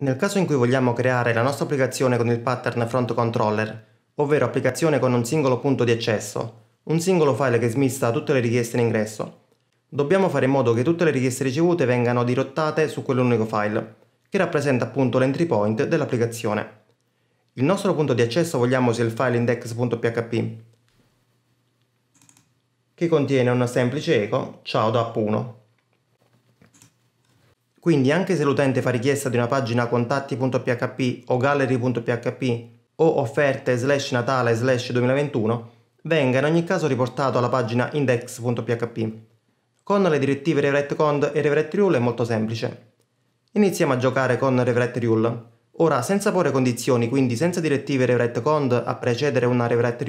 Nel caso in cui vogliamo creare la nostra applicazione con il pattern front controller, ovvero applicazione con un singolo punto di accesso, un singolo file che smista tutte le richieste in ingresso, dobbiamo fare in modo che tutte le richieste ricevute vengano dirottate su quell'unico file, che rappresenta appunto l'entry point dell'applicazione. Il nostro punto di accesso vogliamo sia il file index.php, che contiene una semplice eco ciao da app 1 quindi anche se l'utente fa richiesta di una pagina contatti.php o gallery.php o offerte slash natale slash 2021, venga in ogni caso riportato alla pagina index.php. Con le direttive revret e revret è molto semplice. Iniziamo a giocare con revret Ora, senza porre condizioni, quindi senza direttive revret a precedere una revret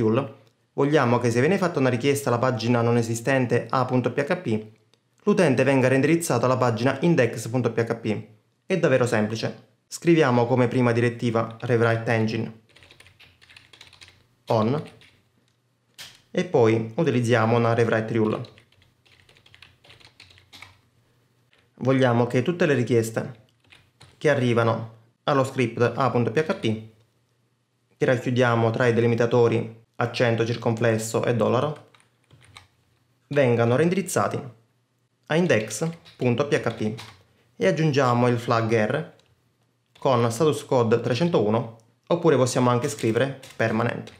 vogliamo che se viene fatta una richiesta alla pagina non esistente a.php, l'utente venga reindirizzato alla pagina index.php. È davvero semplice. Scriviamo come prima direttiva rewrite engine on e poi utilizziamo una rewrite rule. Vogliamo che tutte le richieste che arrivano allo script a.php che racchiudiamo tra i delimitatori accento circonflesso e dollaro vengano reindirizzati a index.php e aggiungiamo il flag r con status code 301 oppure possiamo anche scrivere permanent.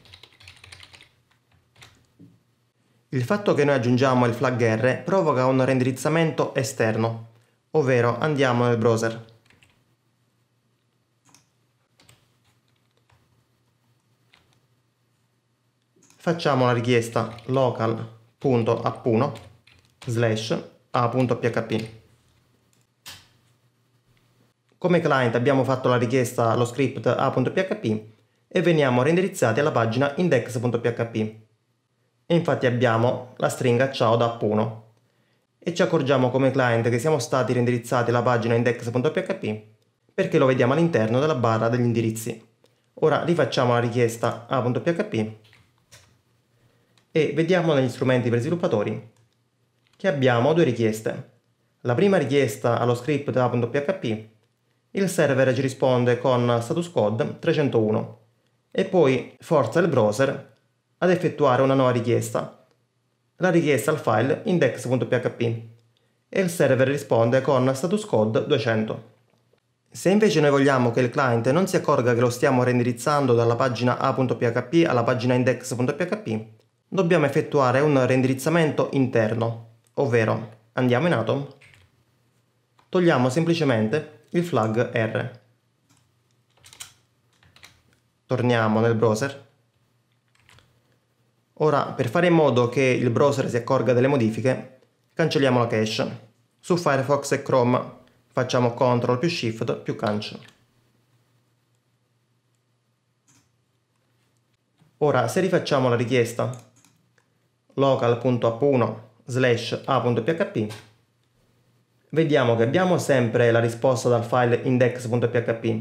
Il fatto che noi aggiungiamo il flag r provoca un renderizzamento esterno, ovvero andiamo nel browser facciamo la richiesta local.app1 slash a.php. Come client abbiamo fatto la richiesta allo script a.php e veniamo renderizzati alla pagina index.php. E infatti abbiamo la stringa ciao da app1 e ci accorgiamo come client che siamo stati renderizzati alla pagina index.php perché lo vediamo all'interno della barra degli indirizzi. Ora rifacciamo la richiesta a.php e vediamo negli strumenti per sviluppatori che abbiamo due richieste. La prima richiesta allo script app.php, il server ci risponde con status code 301 e poi forza il browser ad effettuare una nuova richiesta, la richiesta al file index.php e il server risponde con status code 200. Se invece noi vogliamo che il client non si accorga che lo stiamo reindirizzando dalla pagina a.php alla pagina index.php, dobbiamo effettuare un reindirizzamento interno ovvero andiamo in Atom, togliamo semplicemente il flag R. Torniamo nel browser. Ora, per fare in modo che il browser si accorga delle modifiche, cancelliamo la cache. Su Firefox e Chrome facciamo CTRL più SHIFT più CANCEL. Ora, se rifacciamo la richiesta local.app1 slash a.php vediamo che abbiamo sempre la risposta dal file index.php,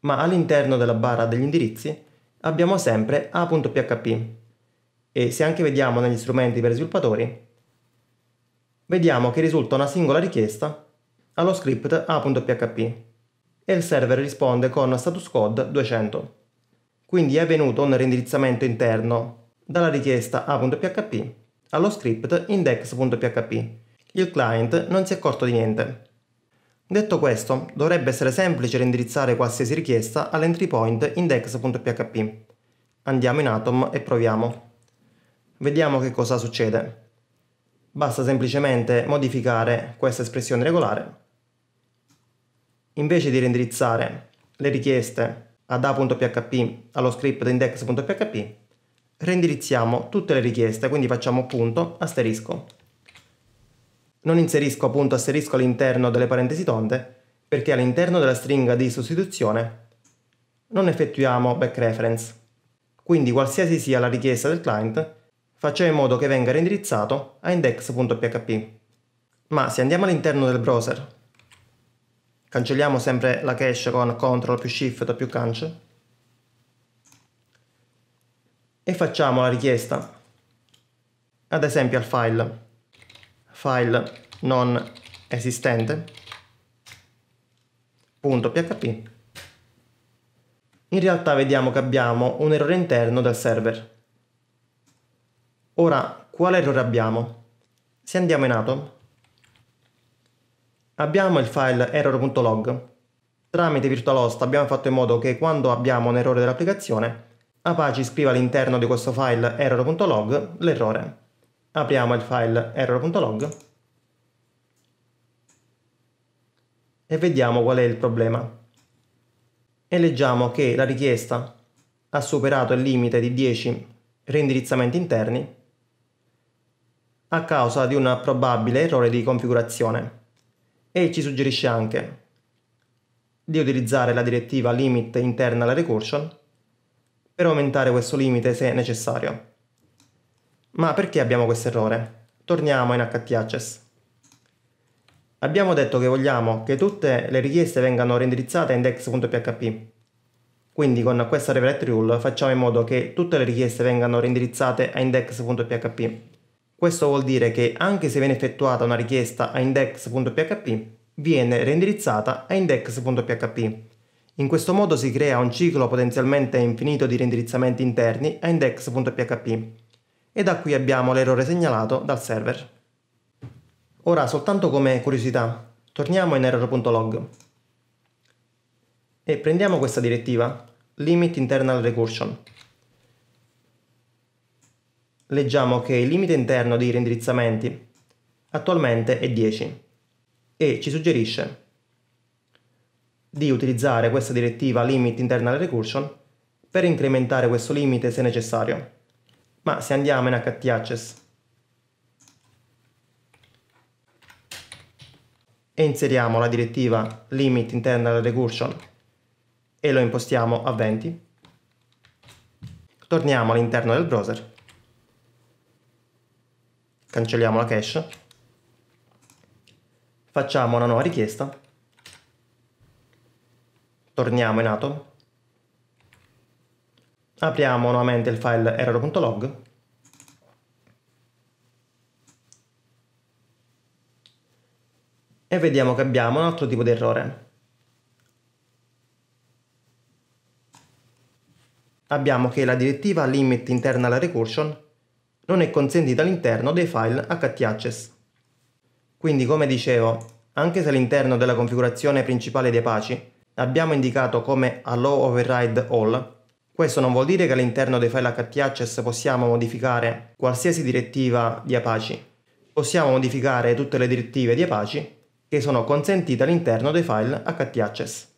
ma all'interno della barra degli indirizzi abbiamo sempre a.php e se anche vediamo negli strumenti per sviluppatori, vediamo che risulta una singola richiesta allo script a.php e il server risponde con status code 200. Quindi è venuto un reindirizzamento interno dalla richiesta a.php allo script index.php. Il client non si è accorto di niente. Detto questo, dovrebbe essere semplice reindirizzare qualsiasi richiesta all'entry point index.php. Andiamo in Atom e proviamo. Vediamo che cosa succede. Basta semplicemente modificare questa espressione regolare. Invece di reindirizzare le richieste ad a.php allo script index.php, reindirizziamo tutte le richieste, quindi facciamo punto asterisco. Non inserisco punto asterisco all'interno delle parentesi tonde perché all'interno della stringa di sostituzione non effettuiamo back reference. Quindi qualsiasi sia la richiesta del client, facciamo in modo che venga reindirizzato a index.php. Ma se andiamo all'interno del browser, cancelliamo sempre la cache con CTRL più SHIFT più CANCE, e facciamo la richiesta ad esempio al file file non esistente .php in realtà vediamo che abbiamo un errore interno del server ora quale errore abbiamo? se andiamo in Atom abbiamo il file error.log tramite virtualhost abbiamo fatto in modo che quando abbiamo un errore dell'applicazione Apache scrive all'interno di questo file error.log l'errore. Apriamo il file error.log e vediamo qual è il problema. E leggiamo che la richiesta ha superato il limite di 10 reindirizzamenti interni a causa di un probabile errore di configurazione e ci suggerisce anche di utilizzare la direttiva limit internal recursion per aumentare questo limite se necessario. Ma perché abbiamo questo errore? Torniamo in HTACCESS. Abbiamo detto che vogliamo che tutte le richieste vengano reindirizzate a index.php. Quindi con questa redirect rule facciamo in modo che tutte le richieste vengano reindirizzate a index.php. Questo vuol dire che anche se viene effettuata una richiesta a index.php, viene reindirizzata a index.php in questo modo si crea un ciclo potenzialmente infinito di rindirizzamenti interni a index.php e da qui abbiamo l'errore segnalato dal server. Ora, soltanto come curiosità, torniamo in error.log e prendiamo questa direttiva limit internal recursion. Leggiamo che il limite interno di rendirizzamenti attualmente è 10 e ci suggerisce di utilizzare questa direttiva limit internal recursion per incrementare questo limite se necessario. Ma se andiamo in HT access e inseriamo la direttiva limit internal recursion e lo impostiamo a 20, torniamo all'interno del browser, cancelliamo la cache, facciamo una nuova richiesta Torniamo in Atom. Apriamo nuovamente il file error.log. E vediamo che abbiamo un altro tipo di errore. Abbiamo che la direttiva limit internal recursion non è consentita all'interno dei file htaccess. Quindi come dicevo, anche se all'interno della configurazione principale di Apache abbiamo indicato come allow override all. Questo non vuol dire che all'interno dei file htaccess possiamo modificare qualsiasi direttiva di Apache. Possiamo modificare tutte le direttive di Apache che sono consentite all'interno dei file htaccess.